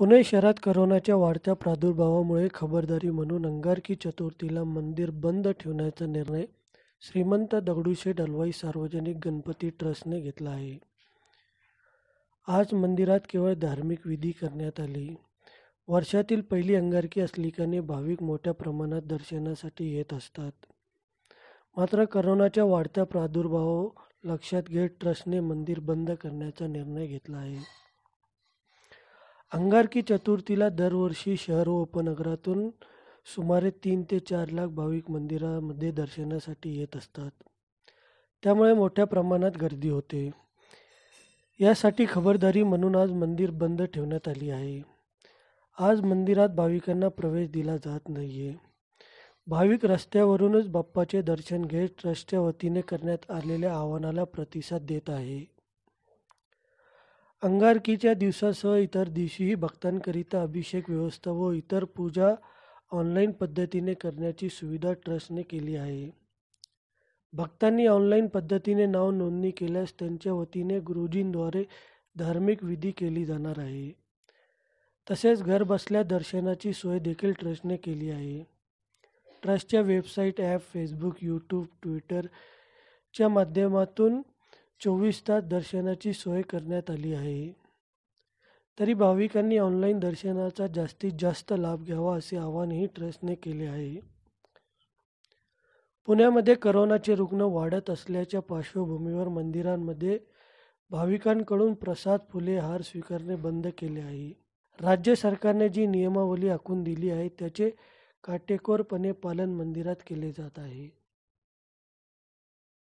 पुणे शहरात करोनाच्या वाढत्या प्रादुर्भावामुळे खबरदारी म्हणून अंगारकी चतुर्थीला मंदिर बंद ठेवण्याचा निर्णय श्रीमंत दगडूशेठ हलवाई सार्वजनिक गणपती ट्रस्टने घेतला आहे आज मंदिरात केवळ धार्मिक विधी करण्यात आली वर्षातील पहिली अंगारकी असलिकाने भाविक मोठ्या प्रमाणात दर्शनासाठी येत असतात मात्र करोनाच्या वाढत्या प्रादुर्भाव लक्षात घेत ट्रस्टने मंदिर बंद करण्याचा निर्णय घेतला आहे अंगारकी चतुर्थीला दरवर्षी शहर व उपनगरातून सुमारे तीन ते चार लाख भाविक मंदिरामध्ये दर्शनासाठी येत असतात त्यामुळे मोठ्या प्रमाणात गर्दी होते यासाठी खबरदारी म्हणून आज मंदिर बंद ठेवण्यात आली आहे आज मंदिरात भाविकांना प्रवेश दिला जात नाही आहे भाविक रस्त्यावरूनच बाप्पाचे दर्शन घेत ट्रस्टच्या वतीने करण्यात आलेल्या आव्हानाला प्रतिसाद देत आहे अंगारकीच्या दिवसासह इतर दिवशीही भक्तांकरिता अभिषेक व्यवस्था व इतर पूजा ऑनलाईन पद्धतीने करण्याची सुविधा ट्रस्टने केली आहे भक्तांनी ऑनलाईन पद्धतीने नाव नोंदणी केल्यास त्यांच्या वतीने गुरुजींद्वारे धार्मिक विधी केली जाणार आहे तसेच घरबसल्या दर्शनाची सोय देखील ट्रस्टने केली आहे ट्रस्टच्या वेबसाईट ॲप फेसबुक यूट्यूब ट्विटरच्या माध्यमातून चोवीस तास दर्शनाची सोय करण्यात आली आहे तरी भाविकांनी ऑनलाईन दर्शनाचा जास्तीत जास्त लाभ घ्यावा असे आवाहनही ट्रस्टने केले आहे पुण्यामध्ये करोनाचे रुग्ण वाढत असल्याच्या पार्श्वभूमीवर मंदिरांमध्ये भाविकांकडून प्रसाद फुले हार स्वीकारणे बंद केले आहे राज्य सरकारने जी नियमावली आखून दिली आहे त्याचे काटेकोरपणे पालन मंदिरात केले जात आहे